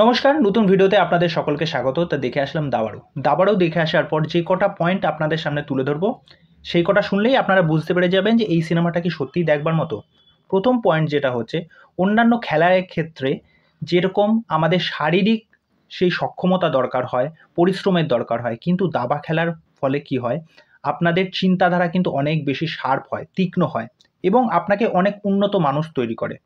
নমস্কার নতুন ভিডিওতে আপনাদের সকলকে স্বাগত তা দেখে আসলাম দাবারও দাবারও দেখে আসার পর যে কটা পয়েন্ট আপনাদের সামনে তুলে ধরবো সেই কটা শুনলেই আপনারা বুঝতে পেরে যাবেন যে এই সিনেমাটা কি সত্যিই দেখবার মতো প্রথম পয়েন্ট যেটা হচ্ছে অন্যান্য খেলার ক্ষেত্রে যেরকম আমাদের শারীরিক সেই সক্ষমতা দরকার হয় পরিশ্রমের দরকার হয় কিন্তু দাবা খেলার ফলে কি হয় আপনাদের চিন্তাধারা কিন্তু অনেক বেশি শার্প হয় তীক্ষ্ণ হয় এবং আপনাকে অনেক উন্নত মানুষ তৈরি করে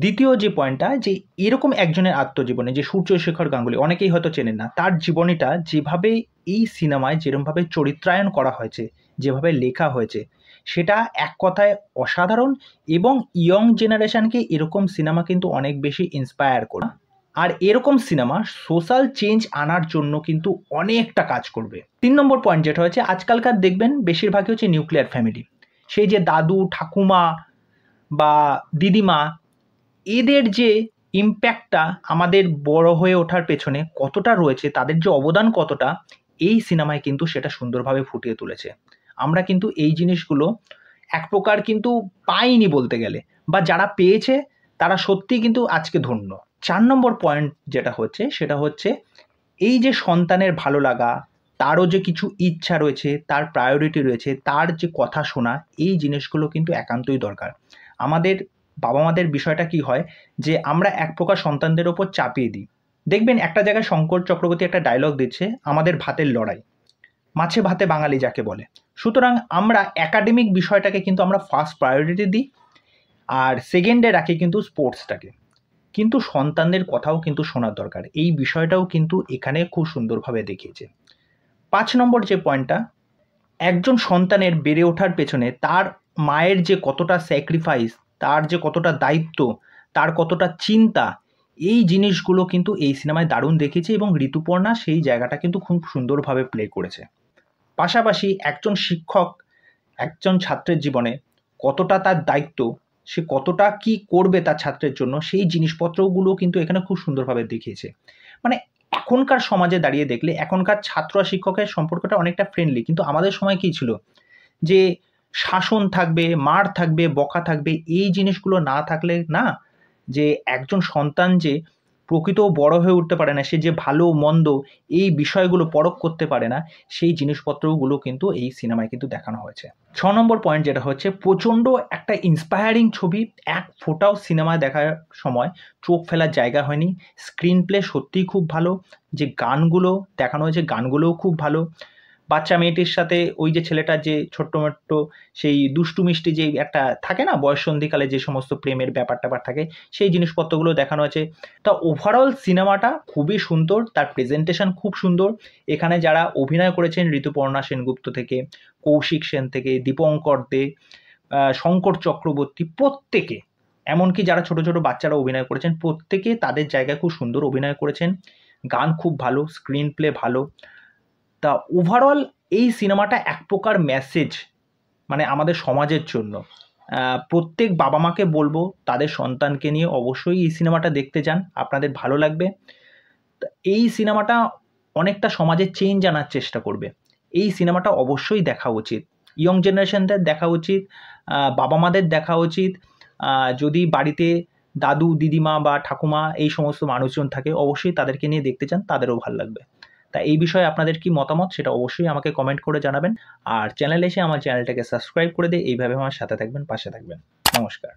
দ্বিতীয় যে পয়েন্টটা যে এরকম একজনের আত্মজীবনে যে সূর্যশেখর গাঙ্গুলি অনেকেই হয়তো চেনেন না তার জীবনীটা যেভাবে এই সিনেমায় যেরমভাবে চরিত্রায়ন করা হয়েছে যেভাবে লেখা হয়েছে সেটা এক কথায় অসাধারণ এবং ইয়ং জেনারেশানকে এরকম সিনেমা কিন্তু অনেক বেশি ইন্সপায়ার করে আর এরকম সিনেমা সোশ্যাল চেঞ্জ আনার জন্য কিন্তু অনেকটা কাজ করবে তিন নম্বর পয়েন্ট যেটা হয়েছে আজকালকার দেখবেন বেশিরভাগই হচ্ছে নিউক্লিয়ার ফ্যামিলি সেই যে দাদু ঠাকুমা বা দিদিমা এদের যে ইম্প্যাক্টটা আমাদের বড় হয়ে ওঠার পেছনে কতটা রয়েছে তাদের যে অবদান কতটা এই সিনেমায় কিন্তু সেটা সুন্দরভাবে ফুটিয়ে তুলেছে আমরা কিন্তু এই জিনিসগুলো এক প্রকার কিন্তু পাইনি বলতে গেলে বা যারা পেয়েছে তারা সত্যি কিন্তু আজকে ধন্য চার নম্বর পয়েন্ট যেটা হচ্ছে সেটা হচ্ছে এই যে সন্তানের ভালো লাগা তারও যে কিছু ইচ্ছা রয়েছে তার প্রায়োরিটি রয়েছে তার যে কথা শোনা এই জিনিসগুলো কিন্তু একান্তই দরকার আমাদের বাবা মাদের বিষয়টা কি হয় যে আমরা এক প্রকার সন্তানদের ওপর চাপিয়ে দিই দেখবেন একটা জায়গায় শঙ্কর চক্রবর্তী একটা ডায়লগ দিচ্ছে আমাদের ভাতের লড়াই মাছে ভাতে বাঙালি যাকে বলে সুতরাং আমরা একাডেমিক বিষয়টাকে কিন্তু আমরা ফার্স্ট প্রায়োরিটি দিই আর সেকেন্ডে রাখি কিন্তু স্পোর্টসটাকে কিন্তু সন্তানদের কথাও কিন্তু শোনার দরকার এই বিষয়টাও কিন্তু এখানে খুব সুন্দরভাবে দেখিয়েছে পাঁচ নম্বর যে পয়েন্টটা একজন সন্তানের বেড়ে ওঠার পেছনে তার মায়ের যে কতটা স্যাক্রিফাইস তার যে কতটা দায়িত্ব তার কতটা চিন্তা এই জিনিসগুলো কিন্তু এই সিনেমায় দারুণ দেখেছি এবং ঋতুপর্ণা সেই জায়গাটা কিন্তু খুব সুন্দরভাবে প্লে করেছে পাশাপাশি একজন শিক্ষক একজন ছাত্রের জীবনে কতটা তার দায়িত্ব সে কতটা কি করবে তার ছাত্রের জন্য সেই জিনিসপত্রগুলো কিন্তু এখানে খুব সুন্দরভাবে দেখিয়েছে মানে এখনকার সমাজে দাঁড়িয়ে দেখলে এখনকার ছাত্র আর শিক্ষকের সম্পর্কটা অনেকটা ফ্রেন্ডলি কিন্তু আমাদের সময় কী ছিল যে শাসন থাকবে মার থাকবে বকা থাকবে এই জিনিসগুলো না থাকলে না যে একজন সন্তান যে প্রকৃত বড় হয়ে উঠতে পারে না সে যে ভালো মন্দ এই বিষয়গুলো পরখ করতে পারে না সেই জিনিসপত্রগুলো কিন্তু এই সিনেমায় কিন্তু দেখানো হয়েছে ছ নম্বর পয়েন্ট যেটা হচ্ছে প্রচণ্ড একটা ইন্সপায়ারিং ছবি এক ফোটাও সিনেমায় দেখার সময় চোখ ফেলার জায়গা হয়নি স্ক্রিন প্লে সত্যিই খুব ভালো যে গানগুলো দেখানো হয়েছে গানগুলোও খুব ভালো বাচ্চা মেয়েটির সাথে ওই যে ছেলেটার যে ছোট্ট মোট্ট সেই দুষ্টু মিষ্টি যে একটা থাকে না বয়স সন্ধিকালে যে সমস্ত প্রেমের ব্যাপার ট্যাপার থাকে সেই জিনিসপত্রগুলো দেখানো আছে তা ওভারঅল সিনেমাটা খুবই সুন্দর তার প্রেজেন্টেশন খুব সুন্দর এখানে যারা অভিনয় করেছেন ঋতুপর্ণা সেনগুপ্ত থেকে কৌশিক সেন থেকে দীপঙ্কর দে শঙ্কর চক্রবর্তী প্রত্যেকে এমনকি যারা ছোট ছোট বাচ্চারা অভিনয় করেছেন প্রত্যেকে তাদের জায়গায় খুব সুন্দর অভিনয় করেছেন গান খুব ভালো স্ক্রিন প্লে ভালো তা ওভারঅল এই সিনেমাটা এক প্রকার মেসেজ মানে আমাদের সমাজের জন্য প্রত্যেক বাবা মাকে বলবো তাদের সন্তানকে নিয়ে অবশ্যই এই সিনেমাটা দেখতে যান আপনাদের ভালো লাগবে এই সিনেমাটা অনেকটা সমাজের চেঞ্জ আনার চেষ্টা করবে এই সিনেমাটা অবশ্যই দেখা উচিত ইয়ং জেনারেশনদের দেখা উচিত বাবা মাদের দেখা উচিত যদি বাড়িতে দাদু দিদিমা বা ঠাকুমা এই সমস্ত মানুষজন থাকে অবশ্যই তাদেরকে নিয়ে দেখতে চান তাদেরও ভালো লাগবে তা এই বিষয়ে আপনাদের কি মতামত সেটা অবশ্যই আমাকে কমেন্ট করে জানাবেন আর চ্যানেলে এসে আমার চ্যানেলটাকে সাবস্ক্রাইব করে দিয়ে এইভাবে আমার সাথে থাকবেন পাশে থাকবেন নমস্কার